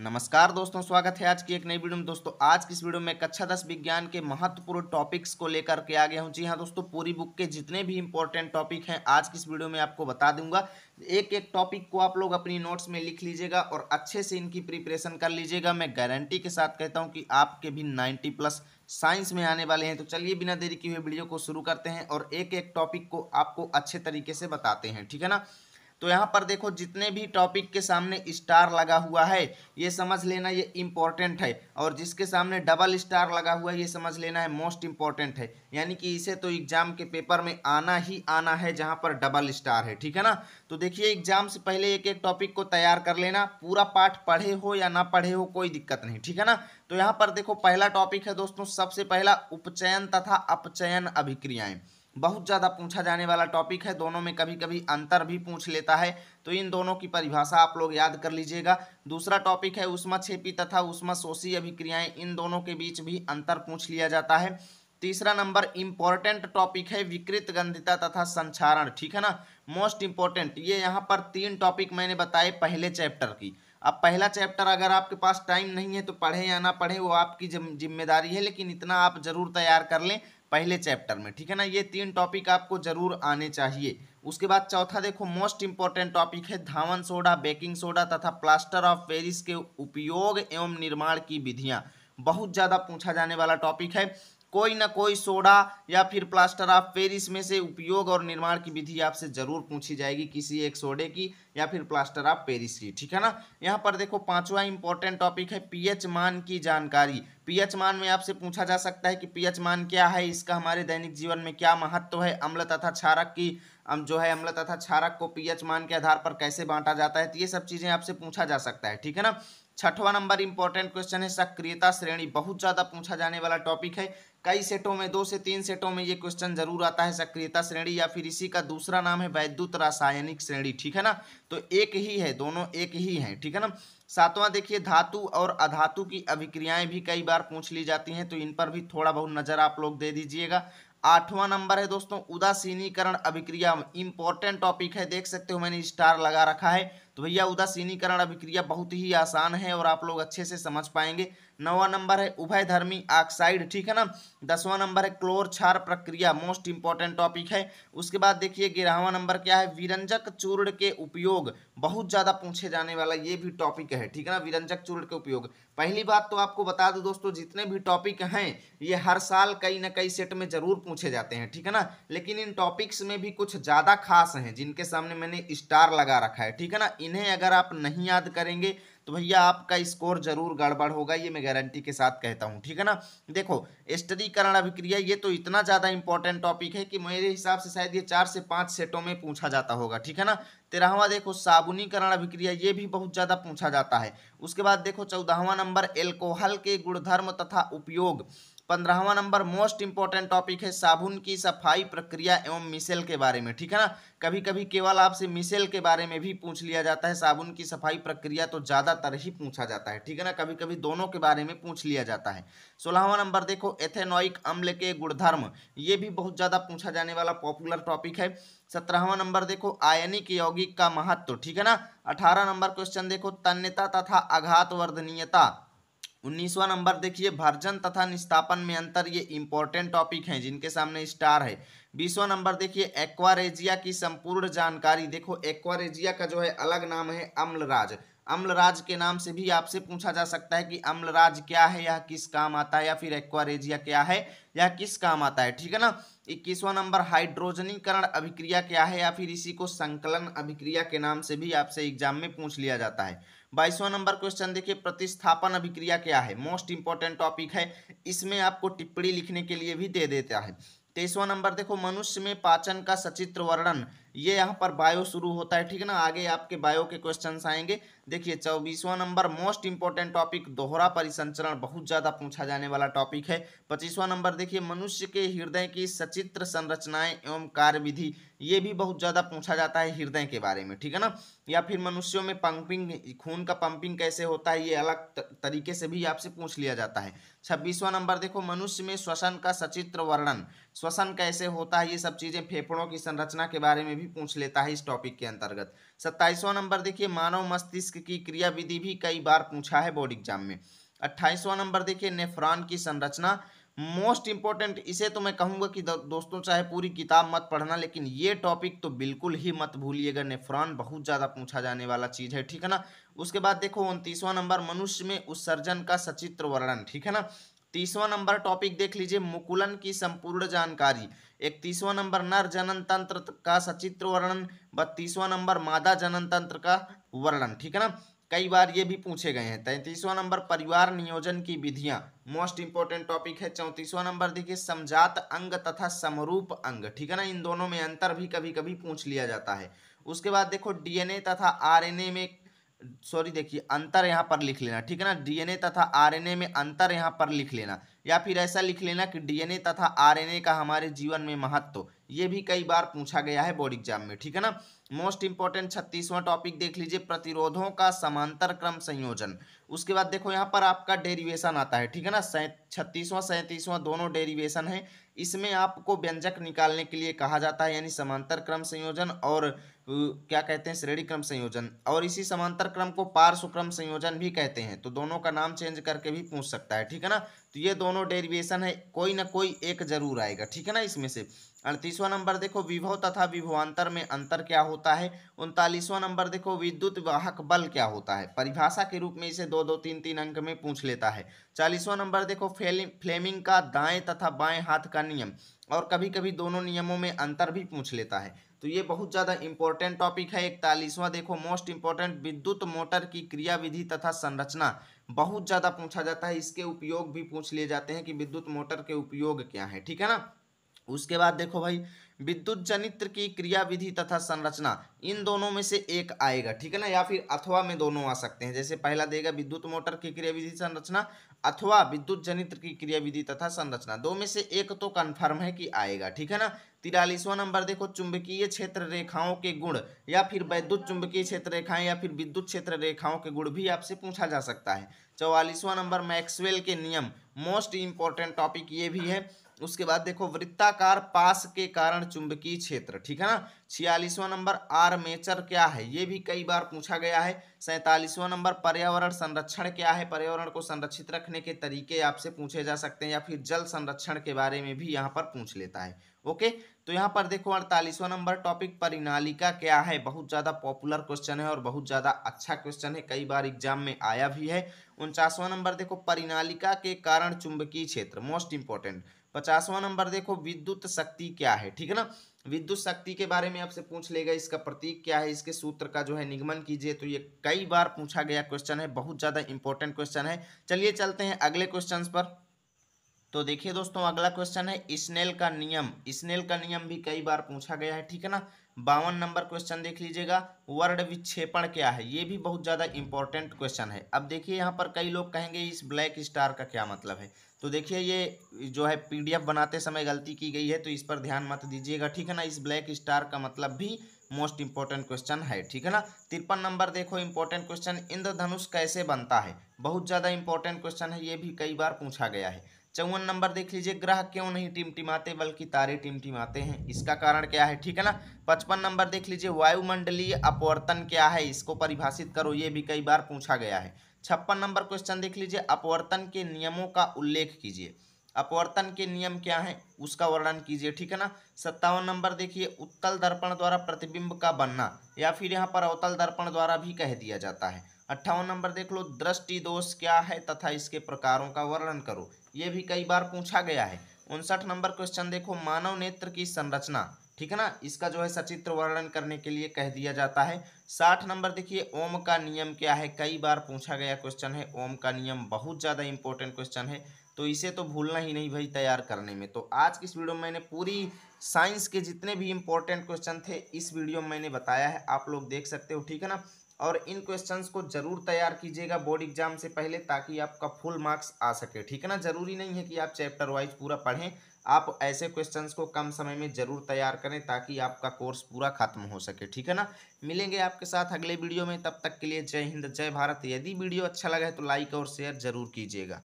नमस्कार दोस्तों स्वागत है आज की एक नई वीडियो में दोस्तों आज की इस वीडियो में कक्षा अच्छा दस विज्ञान के महत्वपूर्ण टॉपिक्स को लेकर के आ गया हूँ जी हाँ दोस्तों पूरी बुक के जितने भी इंपॉर्टेंट टॉपिक हैं आज की इस वीडियो में आपको बता दूंगा एक एक टॉपिक को आप लोग अपनी नोट्स में लिख लीजिएगा और अच्छे से इनकी प्रिपरेशन कर लीजिएगा मैं गारंटी के साथ कहता हूँ कि आपके भी नाइन्टी प्लस साइंस में आने वाले हैं तो चलिए बिना देरी किए हुए वीडियो को शुरू करते हैं और एक एक टॉपिक को आपको अच्छे तरीके से बताते हैं ठीक है ना तो यहाँ पर देखो जितने भी टॉपिक के सामने स्टार लगा हुआ है ये समझ लेना ये इम्पॉर्टेंट है और जिसके सामने डबल स्टार लगा हुआ है ये समझ लेना है मोस्ट इम्पॉर्टेंट है यानी कि इसे तो एग्जाम के पेपर में आना ही आना है जहाँ पर डबल स्टार है ठीक है ना तो देखिए एग्जाम से पहले एक एक टॉपिक को तैयार कर लेना पूरा पाठ पढ़े हो या ना पढ़े हो कोई दिक्कत नहीं ठीक है ना तो यहाँ पर देखो पहला टॉपिक है दोस्तों सबसे पहला उपचयन तथा अपचयन अभिक्रियाएँ बहुत ज़्यादा पूछा जाने वाला टॉपिक है दोनों में कभी कभी अंतर भी पूछ लेता है तो इन दोनों की परिभाषा आप लोग याद कर लीजिएगा दूसरा टॉपिक है उष्मा छेपी तथा उष्मा शोषी अभिक्रियाएँ इन दोनों के बीच भी अंतर पूछ लिया जाता है तीसरा नंबर इम्पॉर्टेंट टॉपिक है विकृत गंधिता तथा संचारण ठीक है ना मोस्ट इम्पॉर्टेंट ये यहाँ पर तीन टॉपिक मैंने बताए पहले चैप्टर की अब पहला चैप्टर अगर आपके पास टाइम नहीं है तो पढ़े या ना पढ़े वो आपकी जिम्मेदारी है लेकिन इतना आप जरूर तैयार कर लें पहले चैप्टर में ठीक है ना ये तीन टॉपिक आपको जरूर आने चाहिए उसके बाद चौथा देखो मोस्ट इंपॉर्टेंट टॉपिक है धावन सोडा बेकिंग सोडा तथा प्लास्टर ऑफ पेरिस के उपयोग एवं निर्माण की विधियाँ बहुत ज़्यादा पूछा जाने वाला टॉपिक है कोई ना कोई सोडा या फिर प्लास्टर ऑफ पेरिस में से उपयोग और निर्माण की विधि आपसे जरूर पूछी जाएगी किसी एक सोडे की या फिर प्लास्टर ऑफ पेरिस की ठीक है ना यहाँ पर देखो पांचवा इंपॉर्टेंट टॉपिक है पीएच मान की जानकारी पीएच मान में आपसे पूछा जा सकता है कि पीएच मान क्या है इसका हमारे दैनिक जीवन में क्या महत्व है अम्ल तथा क्षारक की जो है अम्ल तथा क्षारक को पीएच मान के आधार पर कैसे बांटा जाता है तो ये सब चीज़ें आपसे पूछा जा सकता है ठीक है ना छठवां नंबर इंपॉर्टेंट क्वेश्चन है सक्रियता श्रेणी बहुत ज़्यादा पूछा जाने वाला टॉपिक है कई सेटों में दो से तीन सेटों में ये क्वेश्चन जरूर आता है सक्रियता श्रेणी या फिर इसी का दूसरा नाम है वैद्युत रासायनिक श्रेणी ठीक है ना तो एक ही है दोनों एक ही है ठीक है ना सातवां देखिए धातु और अधातु की अभिक्रियाएं भी कई बार पूछ ली जाती हैं तो इन पर भी थोड़ा बहुत नज़र आप लोग दे दीजिएगा आठवां नंबर है दोस्तों उदासीनीकरण अभिक्रिया इंपॉर्टेंट टॉपिक है देख सकते हो मैंने स्टार लगा रखा है तो भैया उदासीनीकरण अभिक्रिया बहुत ही आसान है और आप लोग अच्छे से समझ पाएंगे नवा नंबर है उभयधर्मी ऑक्साइड ठीक है ना दसवां नंबर है क्लोर क्षार प्रक्रिया मोस्ट इंपॉर्टेंट टॉपिक है उसके बाद देखिए ग्यारहवा नंबर क्या है विरंजक चूर्ण के उपयोग बहुत ज़्यादा पूछे जाने वाला ये भी टॉपिक है ठीक है ना विरंजक चूर्ण के उपयोग पहली बात तो आपको बता दूँ दोस्तों जितने भी टॉपिक हैं ये हर साल कई ना कई सेट में ज़रूर पूछे जाते हैं ठीक है ना लेकिन इन टॉपिक्स में भी कुछ ज़्यादा खास हैं जिनके सामने मैंने स्टार लगा रखा है ठीक है ना इन्हें अगर आप नहीं याद करेंगे तो भैया आपका स्कोर जरूर गड़बड़ होगा ये मैं गारंटी के साथ कहता हूँ ठीक है ना देखो स्टडीकरण अभिक्रिया ये तो इतना ज़्यादा इंपॉर्टेंट टॉपिक है कि मेरे हिसाब से शायद ये चार से पाँच सेटों में पूछा जाता होगा ठीक है ना तेरहवा देखो साबुनीकरण अभिक्रिया ये भी बहुत ज़्यादा पूछा जाता है उसके बाद देखो चौदहवा नंबर एल्कोहल के गुणधर्म तथा उपयोग पंद्रहवा नंबर मोस्ट इंपॉर्टेंट टॉपिक है साबुन की सफाई प्रक्रिया एवं मिसेल के बारे में ठीक है ना कभी कभी केवल आपसे मिसेल के बारे में भी पूछ लिया जाता है साबुन की सफाई प्रक्रिया तो ज़्यादातर ही पूछा जाता है ठीक है ना कभी कभी दोनों के बारे में पूछ लिया जाता है सोलहवा नंबर देखो एथेनॉइक अम्ल के गुणधर्म ये भी बहुत ज़्यादा पूछा जाने वाला पॉपुलर टॉपिक है सत्रहवा नंबर देखो आयनिक यौगिक का महत्व ठीक है ना अठारह नंबर क्वेश्चन देखो तन्यता तथा आघात वर्धनीयता उन्नीसवा नंबर देखिए भर्जन तथा निस्तापन में अंतर ये इंपॉर्टेंट टॉपिक हैं जिनके सामने स्टार है बीसवा नंबर देखिए एक्वारेजिया की संपूर्ण जानकारी देखो एक्वारेजिया का जो है अलग नाम है अम्लराज अम्लराज के नाम से भी आपसे पूछा जा सकता है कि अम्लराज क्या है यह किस काम आता है या फिर एक्वारेजिया क्या है यह किस काम आता है ठीक है ना इक्कीसवा नंबर हाइड्रोजनीकरण अभिक्रिया क्या है या फिर इसी को संकलन अभिक्रिया के नाम से भी आपसे एग्जाम में पूछ लिया जाता है बाईसवा नंबर क्वेश्चन देखिए प्रतिस्थापन अभिक्रिया क्या है मोस्ट इंपॉर्टेंट टॉपिक है इसमें आपको टिप्पणी लिखने के लिए भी दे देता है तेईसवा नंबर देखो मनुष्य में पाचन का सचित्र वर्णन ये यहाँ पर बायो शुरू होता है ठीक है ना आगे आपके बायो के क्वेश्चन आएंगे देखिए चौबीसवां नंबर मोस्ट इंपॉर्टेंट टॉपिक दोहरा परिसंचरण बहुत ज़्यादा पूछा जाने वाला टॉपिक है पच्चीसवां नंबर देखिए मनुष्य के हृदय की सचित्र संरचनाएं एवं कार्य विधि ये भी बहुत ज़्यादा पूछा जाता है हृदय के बारे में ठीक है ना या फिर मनुष्यों में पंपिंग खून का पंपिंग कैसे होता है ये अलग तरीके से भी आपसे पूछ लिया जाता है छब्बीसवां नंबर देखो मनुष्य में श्वसन का सचित्र वर्णन श्वसन कैसे होता है ये सब चीज़ें फेफड़ों की संरचना के बारे में भी पूछ लेता है इस टॉपिक के अंतर्गत सत्ताईसवां नंबर देखिए मानव मस्तिष्क मस्तिष्क की क्रियाविधि भी कई बार पूछा है बोर्ड एग्जाम में अट्ठाईसवां नंबर देखिए नेफ्रॉन की संरचना मोस्ट इंपॉर्टेंट इसे तो मैं कहूँगा कि दोस्तों चाहे पूरी किताब मत पढ़ना लेकिन ये टॉपिक तो बिल्कुल ही मत भूलिएगा नेफ्रॉन बहुत ज़्यादा पूछा जाने वाला चीज़ है ठीक है ना उसके बाद देखो उनतीसवां नंबर मनुष्य में उत्सर्जन का सचित्र वर्णन ठीक है ना तीसवा नंबर टॉपिक देख लीजिए मुकुलन की संपूर्ण जानकारी इकतीसवां नंबर नर जनन तंत्र का सचित्र वर्णन बत्तीसवां नंबर मादा जनन तंत्र का वर्णन ठीक है ना कई बार ये भी पूछे गए हैं तैंतीसवां नंबर परिवार नियोजन की विधियां मोस्ट इंपॉर्टेंट टॉपिक है चौंतीसवां नंबर देखिए समझात अंग तथा समरूप अंग ठीक है ना इन दोनों में अंतर भी कभी कभी पूछ लिया जाता है उसके बाद देखो डीएनए तथा आरएनए में सॉरी देखिए अंतर यहाँ पर लिख लेना ठीक है ना डीएनए तथा आरएनए में अंतर यहाँ पर लिख लेना या फिर ऐसा लिख लेना कि डीएनए तथा आरएनए का हमारे जीवन में महत्व ये भी कई बार पूछा गया है बोर्ड एग्जाम में ठीक है ना मोस्ट इंपॉर्टेंट छत्तीसवां टॉपिक देख लीजिए प्रतिरोधों का समांतर क्रम संयोजन उसके बाद देखो यहाँ पर आपका डेरिवेशन आता है ठीक है ना छत्तीसवां सैंतीसवां दोनों डेरिवेशन है इसमें आपको व्यंजक निकालने के लिए कहा जाता है यानी समांतर क्रम संयोजन और तो क्या कहते हैं श्रेणी क्रम संयोजन और इसी समांतर क्रम को पार्श्व क्रम संयोजन भी कहते हैं तो दोनों का नाम चेंज करके भी पूछ सकता है ठीक है ना तो ये दोनों डेरिवेशन है कोई ना कोई एक जरूर आएगा ठीक है ना इसमें से अड़तीसवां नंबर देखो विभव तथा विभवांतर में अंतर क्या होता है उनतालीसवां नंबर देखो विद्युत वाहक बल क्या होता है परिभाषा के रूप में इसे दो दो तीन तीन अंक में पूछ लेता है चालीसवां नंबर देखो फ्लेमिंग का दाएं तथा बाएं हाथ का नियम और कभी कभी दोनों नियमों में अंतर भी पूछ लेता है तो ये बहुत ज़्यादा इंपॉर्टेंट टॉपिक है इकतालीसवां देखो मोस्ट इंपॉर्टेंट विद्युत मोटर की क्रियाविधि तथा संरचना बहुत ज़्यादा पूछा जाता है इसके उपयोग भी पूछ लिए जाते हैं कि विद्युत मोटर के उपयोग क्या है ठीक है ना उसके बाद देखो भाई विद्युत जनित्र की क्रियाविधि तथा संरचना इन दोनों में से एक आएगा ठीक है ना या फिर अथवा में दोनों आ सकते हैं जैसे पहला देगा विद्युत मोटर की क्रियाविधि संरचना अथवा विद्युत जनित्र की क्रियाविधि तथा संरचना दो में से एक तो कन्फर्म है कि आएगा ठीक है ना तिरालीसवां नंबर देखो चुंबकीय क्षेत्र रेखाओं के गुण या फिर वैद्युत चुंबकीय क्षेत्र रेखाएं या फिर विद्युत क्षेत्र रेखाओं के गुण भी आपसे पूछा जा सकता है चौवालीसवां नंबर मैक्सवेल के नियम मोस्ट इंपॉर्टेंट टॉपिक ये भी है उसके बाद देखो वृत्ताकार पास के कारण चुंबकीय क्षेत्र ठीक है ना छियालीसवां नंबर आर्मेचर क्या है ये भी कई बार पूछा गया है सैंतालीसवां नंबर पर्यावरण संरक्षण क्या है पर्यावरण को संरक्षित रखने के तरीके आपसे पूछे जा सकते हैं या फिर जल संरक्षण के बारे में भी यहाँ पर पूछ लेता है ओके तो यहाँ पर देखो अड़तालीसवां नंबर टॉपिक परिणालिका क्या है बहुत ज़्यादा पॉपुलर क्वेश्चन है और बहुत ज़्यादा अच्छा क्वेश्चन है कई बार एग्जाम में आया भी है उनचासवां नंबर देखो परिणालिका के कारण चुंबकीय क्षेत्र मोस्ट इंपॉर्टेंट पचासवा नंबर देखो विद्युत शक्ति क्या है ठीक है ना विद्युत शक्ति के बारे में आपसे पूछ लेगा इसका प्रतीक क्या है इसके सूत्र का जो है निगमन कीजिए तो ये कई बार पूछा गया क्वेश्चन है बहुत ज़्यादा इंपॉर्टेंट क्वेश्चन है चलिए चलते हैं अगले क्वेश्चन पर तो देखिए दोस्तों अगला क्वेश्चन है स्नेल का नियम स्नेल का नियम भी कई बार पूछा गया है ठीक है ना बावन नंबर क्वेश्चन देख लीजिएगा वर्ड विक्षेपण क्या है ये भी बहुत ज़्यादा इंपॉर्टेंट क्वेश्चन है अब देखिए यहाँ पर कई लोग कहेंगे इस ब्लैक स्टार का क्या मतलब है तो देखिए ये जो है पीडीएफ बनाते समय गलती की गई है तो इस पर ध्यान मत दीजिएगा ठीक है ना इस ब्लैक स्टार का मतलब भी मोस्ट इंपॉर्टेंट क्वेश्चन है ठीक है ना तिरपन नंबर देखो इंपॉर्टेंट क्वेश्चन इंद्रधनुष कैसे बनता है बहुत ज़्यादा इंपॉर्टेंट क्वेश्चन है ये भी कई बार पूछा गया है चौवन नंबर देख लीजिए ग्रह क्यों नहीं टिमटिमाते बल्कि तारे टिमटिमाते हैं इसका कारण क्या है ठीक है ना पचपन नंबर देख लीजिए वायुमंडलीय अपवर्तन क्या है इसको परिभाषित करो ये भी कई बार पूछा गया है छप्पन नंबर क्वेश्चन देख लीजिए अपवर्तन के नियमों का उल्लेख कीजिए अपवर्तन के नियम क्या हैं उसका वर्णन कीजिए ठीक है ना सत्तावन नंबर देखिए उत्तल दर्पण द्वारा प्रतिबिंब का बनना या फिर यहाँ पर अवतल दर्पण द्वारा भी कह दिया जाता है अट्ठावन नंबर देख लो दृष्टि दोष क्या है तथा इसके प्रकारों का वर्णन करो ये भी कई बार पूछा गया है उनसठ नंबर क्वेश्चन देखो मानव नेत्र की संरचना ठीक है ना इसका जो है सचित्र वर्णन करने के लिए कह दिया जाता है साठ नंबर देखिए ओम का नियम क्या है कई बार पूछा गया क्वेश्चन है ओम का नियम बहुत ज़्यादा इंपॉर्टेंट क्वेश्चन है तो इसे तो भूलना ही नहीं भाई तैयार करने में तो आज की इस वीडियो में मैंने पूरी साइंस के जितने भी इम्पोर्टेंट क्वेश्चन थे इस वीडियो में मैंने बताया है आप लोग देख सकते हो ठीक है ना और इन क्वेश्चंस को ज़रूर तैयार कीजिएगा बोर्ड एग्जाम से पहले ताकि आपका फुल मार्क्स आ सके ठीक है ना ज़रूरी नहीं है कि आप चैप्टर वाइज पूरा पढ़ें आप ऐसे क्वेश्चंस को कम समय में ज़रूर तैयार करें ताकि आपका कोर्स पूरा ख़त्म हो सके ठीक है ना मिलेंगे आपके साथ अगले वीडियो में तब तक के लिए जय हिंद जय भारत यदि वीडियो अच्छा लगा है तो लाइक और शेयर ज़रूर कीजिएगा